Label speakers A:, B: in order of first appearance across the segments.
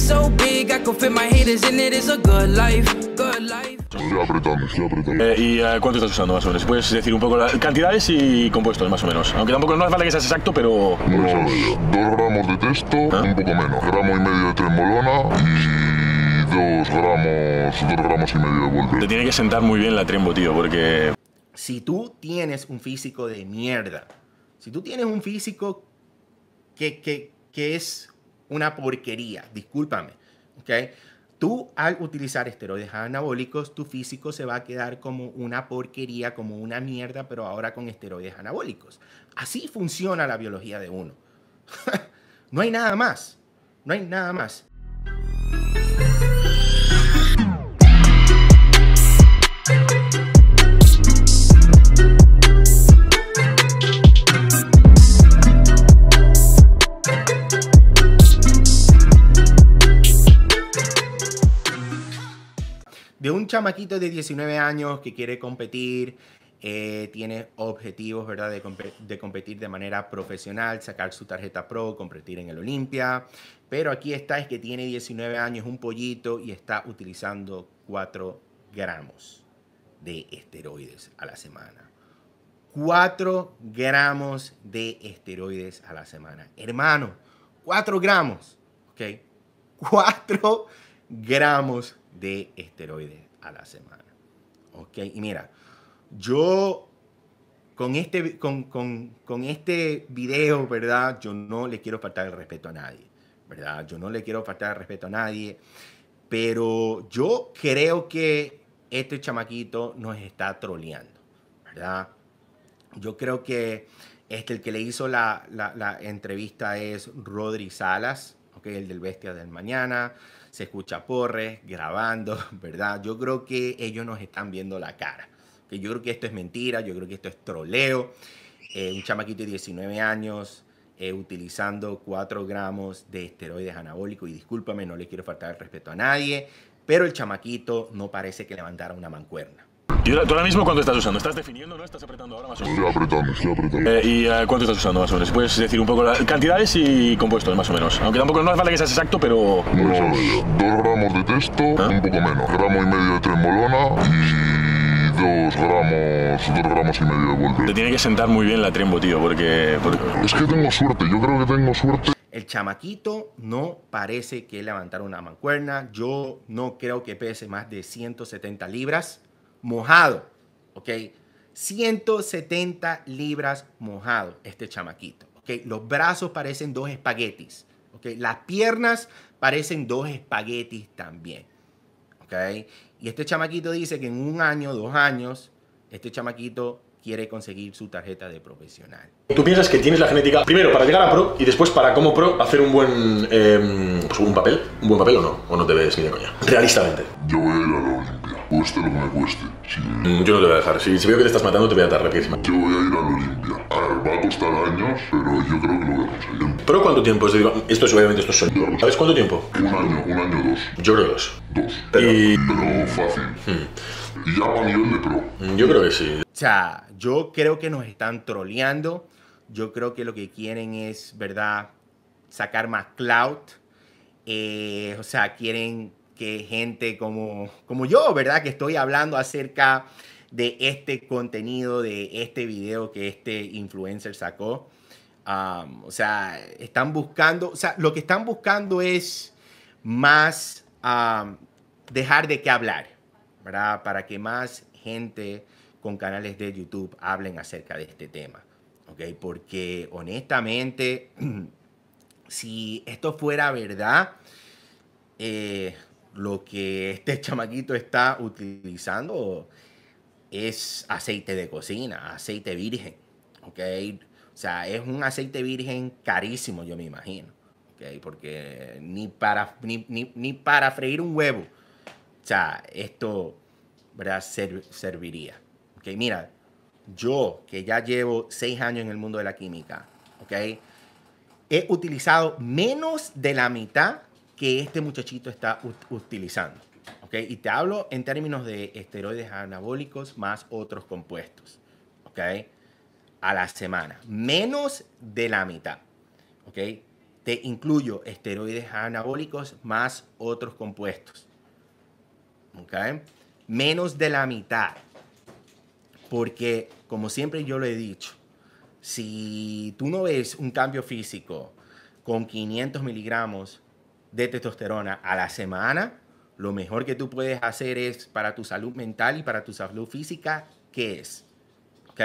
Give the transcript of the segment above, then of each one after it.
A: so big, I Estoy apretando, estoy apretando. Eh, ¿Y eh, cuánto estás usando más o menos? ¿Puedes decir un poco las cantidades y compuestos más o menos? Aunque tampoco no hace falta que seas exacto, pero... Unos dos gramos de texto, ¿Ah? un poco menos. Gramo y medio de tremolona y dos gramos, dos gramos y medio de vuelta. Te tiene que sentar muy bien la trembo, tío, porque...
B: Si tú tienes un físico de mierda, si tú tienes un físico que, que, que es una porquería, discúlpame. ¿okay? Tú al utilizar esteroides anabólicos, tu físico se va a quedar como una porquería, como una mierda, pero ahora con esteroides anabólicos. Así funciona la biología de uno. no hay nada más. No hay nada más. chamaquito de 19 años que quiere competir, eh, tiene objetivos, ¿verdad? De, de, competir de manera profesional, sacar su tarjeta pro, competir en el Olimpia. Pero aquí está, es que tiene 19 años, un pollito y está utilizando 4 gramos de esteroides a la semana. 4 gramos de esteroides a la semana. Hermano, 4 gramos, ¿ok? 4 gramos de esteroides a la semana. ¿Ok? Y mira, yo con este, con, este video, ¿verdad? Yo no le quiero faltar el respeto a nadie, ¿verdad? Yo no le quiero faltar el respeto a nadie, pero yo creo que este chamaquito nos está troleando, ¿verdad? Yo creo que este, el que le hizo la, entrevista es Rodri Salas, ¿okay? el del Bestia del Mañana se escucha porres, grabando, ¿verdad? Yo creo que ellos nos están viendo la cara. Que yo creo que esto es mentira, yo creo que esto es troleo. Eh, un chamaquito de 19 años eh, utilizando 4 gramos de esteroides anabólicos. Y discúlpame, no le quiero faltar el respeto a nadie, pero el chamaquito no parece que levantara una
A: mancuerna. ¿Y tú ahora mismo cuánto estás usando? ¿Estás definiendo, no? ¿Estás apretando ahora más o menos? Estoy apretando, estoy apretando. Eh, ¿Y eh, cuánto estás usando más o menos? Puedes decir un poco las cantidades y compuestos más o menos. Aunque tampoco no hace falta que seas exacto, pero... Unos dos gramos de texto, ¿Ah? un poco menos. Gramo y medio de trembolona y dos gramos, dos gramos y medio de vuelta. Te tiene que sentar muy bien la trembo, tío, porque, Es que tengo suerte, yo creo que tengo suerte.
B: El chamaquito no parece que levantara una mancuerna. Yo no creo que pese más de 170 libras mojado, ¿ok? 170 libras mojado este chamaquito, ¿ok? Los brazos parecen dos espaguetis, ¿ok? Las piernas parecen dos espaguetis también, ¿ok? Y este chamaquito dice que en un año, dos años, este chamaquito quiere conseguir su tarjeta de profesional.
A: ¿Tú piensas que tienes la genética primero para llegar a pro y después para como pro hacer un buen em, pues un papel? ¿Un buen papel o no? ¿O no te ves ni de coña? Realistamente. Yo Cueste lo que me cueste. Mm, yo no te voy a dejar. Si, veo que te estás matando, te voy a atar rapidísimo. Yo voy a ir al Olimpia. A ver, va a costar años, pero yo creo que lo voy a conseguir. ¿Pero cuánto tiempo? Es Esto es obviamente, esto son. ¿Sabes cuánto tiempo? Un año, un año, dos. Yo creo dos. Dos. Pero, y... fácil. Hmm. Y ya va a nivel de pro. Mm, yo creo que sí. O sea,
B: yo creo que nos están troleando. Yo creo que lo que quieren es, ¿verdad? Sacar más clout. Eh, o sea, quieren gente como, como yo, ¿verdad? Que estoy hablando acerca de este contenido, de este video que este influencer sacó. o sea, están buscando, o sea, lo que están buscando es más dejar de qué hablar, ¿verdad? Para que más gente con canales de YouTube hablen acerca de este tema, ¿ok? Porque honestamente, si esto fuera verdad, eh, lo que este chamaquito está utilizando es aceite de cocina, aceite virgen, ¿ok? O sea, es un aceite virgen carísimo, yo me imagino, ¿ok? Porque ni para, ni, para freír un huevo, o sea, esto, ¿verdad? serviría, ¿ok? Mira, yo que ya llevo seis años en el mundo de la química, ¿ok? He utilizado menos de la mitad que este muchachito está utilizando. Y te hablo en términos de esteroides anabólicos más otros compuestos. A la semana. Menos de la mitad. Te incluyo esteroides anabólicos más otros compuestos. Menos de la mitad. Porque, como siempre yo lo he dicho, si tú no ves un cambio físico con 500 miligramos de testosterona a la semana, lo mejor que tú puedes hacer es para tu salud mental y para tu salud física, ¿qué es? ¿Ok?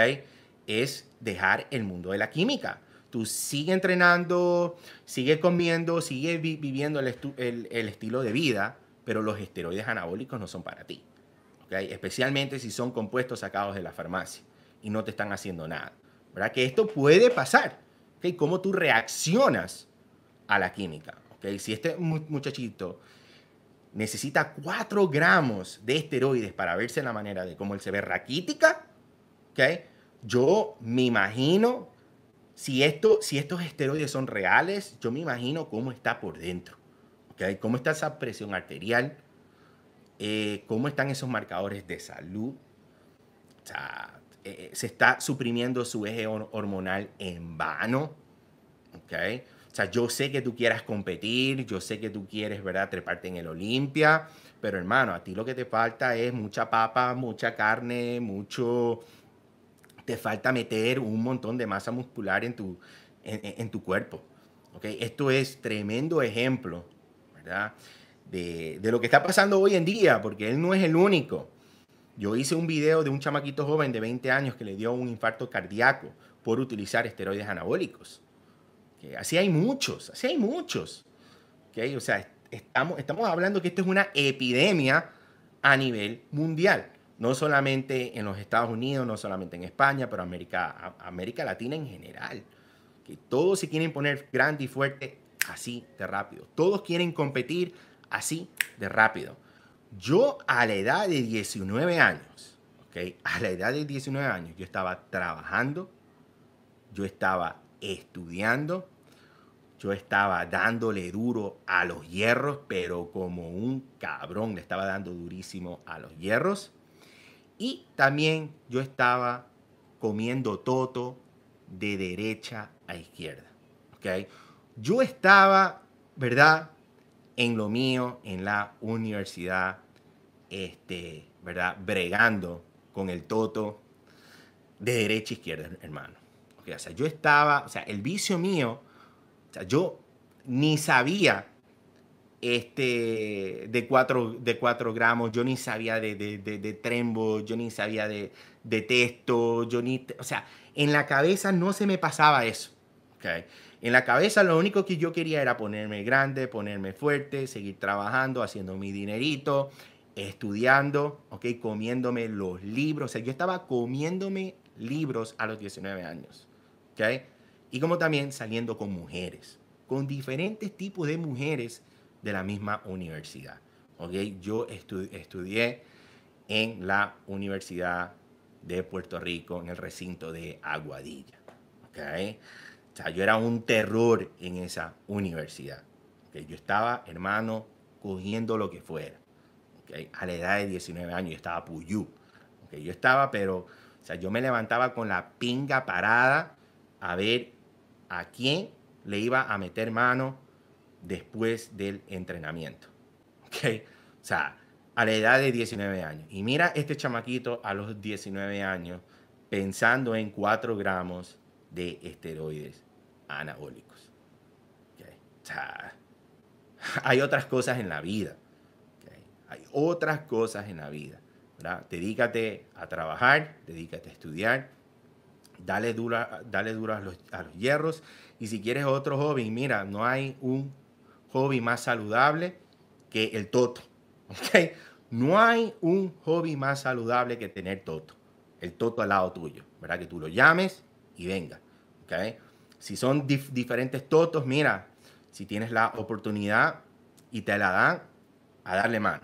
B: Es dejar el mundo de la química. Tú sigue entrenando, sigue comiendo, sigue viviendo el, estilo de vida, pero los esteroides anabólicos no son para ti. ¿Ok? Especialmente si son compuestos sacados de la farmacia y no te están haciendo nada. ¿Verdad? Que esto puede pasar. ¿Ok? ¿Cómo tú reaccionas a la química? Si este muchachito necesita 4 gramos de esteroides para verse la manera de cómo él se ve raquítica, ¿okay? yo me imagino, si, esto, si estos esteroides son reales, yo me imagino cómo está por dentro, cómo está esa presión arterial, eh, cómo están esos marcadores de salud. Eh, eh, se está suprimiendo su eje hormonal en vano. ¿okay? sea, yo sé que tú quieras competir, yo sé que tú quieres, ¿verdad?, treparte en el Olimpia, pero hermano, a ti lo que te falta es mucha papa, mucha carne, mucho... Te falta meter un montón de masa muscular en tu, en, tu cuerpo. ¿okay? Esto es tremendo ejemplo, ¿verdad? De, de lo que está pasando hoy en día, porque él no es el único. Yo hice un video de un chamaquito joven de 20 años que le dio un infarto cardíaco por utilizar esteroides anabólicos así hay muchos, así hay muchos. O sea, estamos, estamos hablando que esto es una epidemia a nivel mundial. No solamente en los Estados Unidos, no solamente en España, pero América, América Latina en general. Que todos se quieren poner grande y fuerte así de rápido. Todos quieren competir así de rápido. Yo a la edad de 19 años, ¿ok? A la edad de 19 años yo estaba trabajando, yo estaba estudiando, yo estaba dándole duro a los hierros, pero como un cabrón le estaba dando durísimo a los hierros. Y también yo estaba comiendo toto de derecha a izquierda. Yo estaba, ¿verdad? En lo mío, en la universidad, este, ¿verdad? Bregando con el toto de derecha a izquierda, hermano. O sea, yo estaba, o sea, el vicio mío, o sea, yo ni sabía este, de 4 de cuatro gramos, yo ni sabía de, de, de, trembo, yo ni sabía de, texto, yo ni, o sea, en la cabeza no se me pasaba eso. Okay. En la cabeza lo único que yo quería era ponerme grande, ponerme fuerte, seguir trabajando, haciendo mi dinerito, estudiando, ¿ok? Comiéndome los libros. O sea, yo estaba comiéndome libros a los 19 años. Y como también saliendo con mujeres, con diferentes tipos de mujeres de la misma universidad. ¿okay? Yo estudié en la Universidad de Puerto Rico, en el recinto de Aguadilla. ¿okay? O sea, yo era un terror en esa universidad. ¿okay? Yo estaba, hermano, cogiendo lo que fuera. ¿okay? A la edad de 19 años yo estaba puyú. ¿okay? Yo estaba, pero, o sea, yo me levantaba con la pinga parada a ver a quién le iba a meter mano después del entrenamiento. O sea, a la edad de 19 años. Y mira este chamaquito a los 19 años pensando en 4 gramos de esteroides anabólicos. O sea, hay otras cosas en la vida. Hay otras cosas en la vida. Dedícate a trabajar, dedícate a estudiar, dale, dura, duro a los, hierros. Y si quieres otro hobby, mira, no hay un hobby más saludable que el toto. ¿okay? No hay un hobby más saludable que tener toto. El toto al lado tuyo, ¿verdad? Que tú lo llames y venga. ¿okay? Si son diferentes totos, mira, si tienes la oportunidad y te la dan, a darle mano.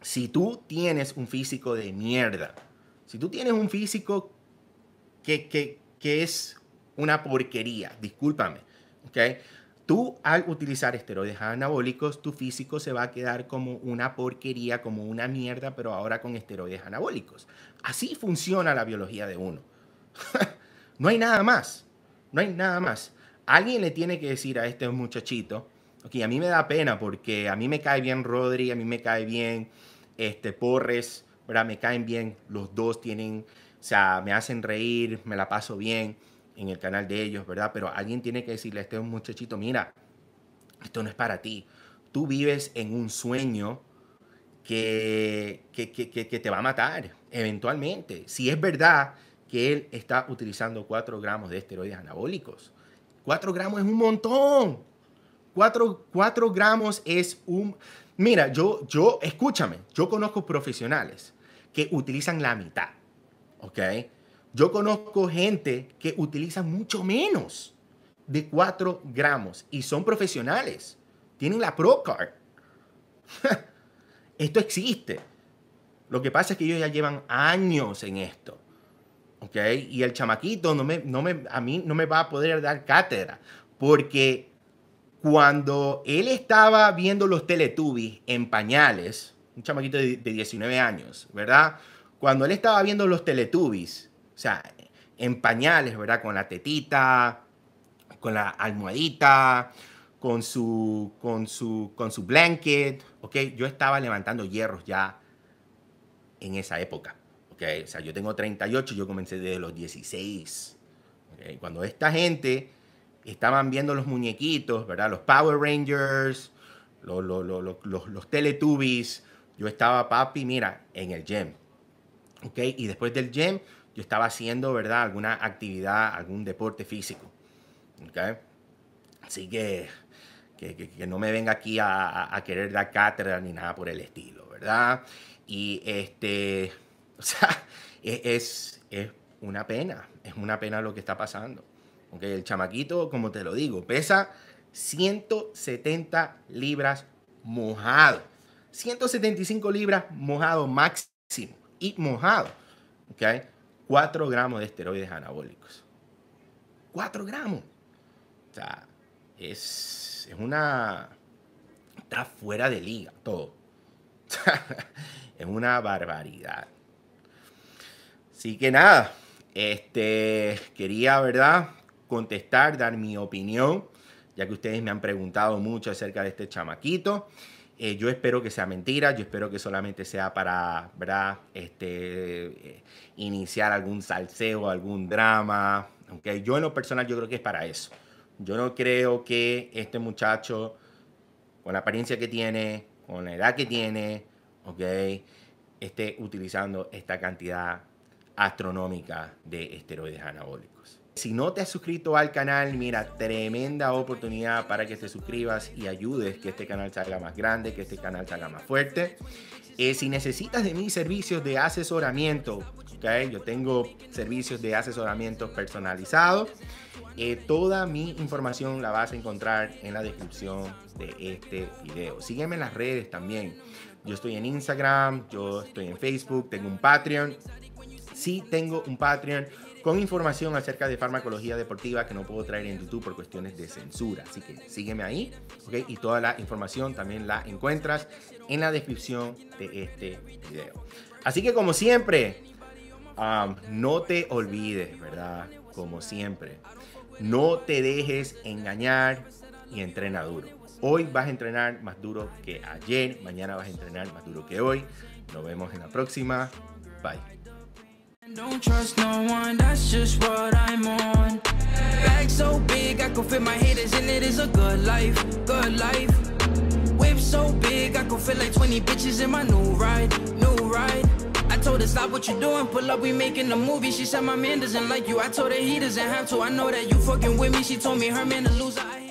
B: Si tú tienes un físico de mierda, si tú tienes un físico que, es una porquería, discúlpame. ¿okay? Tú al utilizar esteroides anabólicos, tu físico se va a quedar como una porquería, como una mierda, pero ahora con esteroides anabólicos. Así funciona la biología de uno. no hay nada más, no hay nada más. Alguien le tiene que decir a este muchachito, ok, a mí me da pena porque a mí me cae bien Rodri, a mí me cae bien este, Porres, ¿verdad? me caen bien, los dos tienen o sea, me hacen reír, me la paso bien en el canal de ellos, ¿verdad? Pero alguien tiene que decirle a este muchachito, mira, esto no es para ti. Tú vives en un sueño que, te va a matar eventualmente. Si es verdad que él está utilizando 4 gramos de esteroides anabólicos. 4 gramos es un montón. 4, gramos es un... Mira, yo, yo, escúchame, yo conozco profesionales que utilizan la mitad ¿ok? Yo conozco gente que utiliza mucho menos de 4 gramos y son profesionales. Tienen la ProCard. esto existe. Lo que pasa es que ellos ya llevan años en esto. ¿Ok? Y el chamaquito no me, no me, a mí no me va a poder dar cátedra. Porque cuando él estaba viendo los Teletubbies en pañales, un chamaquito de, de 19 años, ¿verdad? cuando él estaba viendo los Teletubbies, o sea, en pañales, ¿verdad? Con la tetita, con la almohadita, con su, con su, con su blanket, ¿ok? Yo estaba levantando hierros ya en esa época, ¿ok? O sea, yo tengo 38, yo comencé desde los 16. Cuando esta gente estaban viendo los muñequitos, ¿verdad? Los Power Rangers, los, los Teletubbies, yo estaba, papi, mira, en el gym, ¿okay? Y después del gym, yo estaba haciendo, ¿verdad? Alguna actividad, algún deporte físico, ¿okay? Así que que, no me venga aquí a, querer dar cátedra ni nada por el estilo, ¿verdad? Y este, o sea, e, es, es una pena, es una pena lo que está pasando. Okay, el chamaquito, como te lo digo, pesa 170 libras mojado. 175 libras mojado máximo y mojado. ¿okay? 4 gramos de esteroides anabólicos. 4 gramos. O sea, es, es una... Está fuera de liga todo. es una barbaridad. Así que nada, este, quería, ¿verdad? Contestar, dar mi opinión, ya que ustedes me han preguntado mucho acerca de este chamaquito. Eh, yo espero que sea mentira, yo espero que solamente sea para, ¿verdad? Este, eh, iniciar algún salseo, algún drama. Yo en lo personal yo creo que es para eso. Yo no creo que este muchacho, con la apariencia que tiene, con la edad que tiene, ¿ok? esté utilizando esta cantidad astronómica de esteroides anabólicos. Si no te has suscrito al canal, mira, tremenda oportunidad para que te suscribas y ayudes que este canal salga más grande, que este canal salga más fuerte. Eh, si necesitas de mis servicios de asesoramiento, okay, yo tengo servicios de asesoramiento personalizados. Eh, toda mi información la vas a encontrar en la descripción de este video. Sígueme en las redes también. Yo estoy en Instagram, yo estoy en Facebook, tengo un Patreon. Sí, tengo un Patreon con información acerca de farmacología deportiva que no puedo traer en YouTube por cuestiones de censura. Así que sígueme ahí, Y toda la información también la encuentras en la descripción de este video. Así que como siempre, no te olvides, ¿verdad? Como siempre, no te dejes engañar y entrena duro. Hoy vas a entrenar más duro que ayer, mañana vas a entrenar más duro que hoy. Nos vemos en la próxima. Bye.
A: Don't trust no one, that's just what I'm on. Bag so big, I could fit my haters in it. Is a good life, good life. Whip so big, I could fit like 20 bitches in my new ride, new ride. I told her, stop what you're doing, pull up, we making a movie. She said, my man doesn't like you. I told her he doesn't have to. I know that you fucking with me. She told me her man a loser.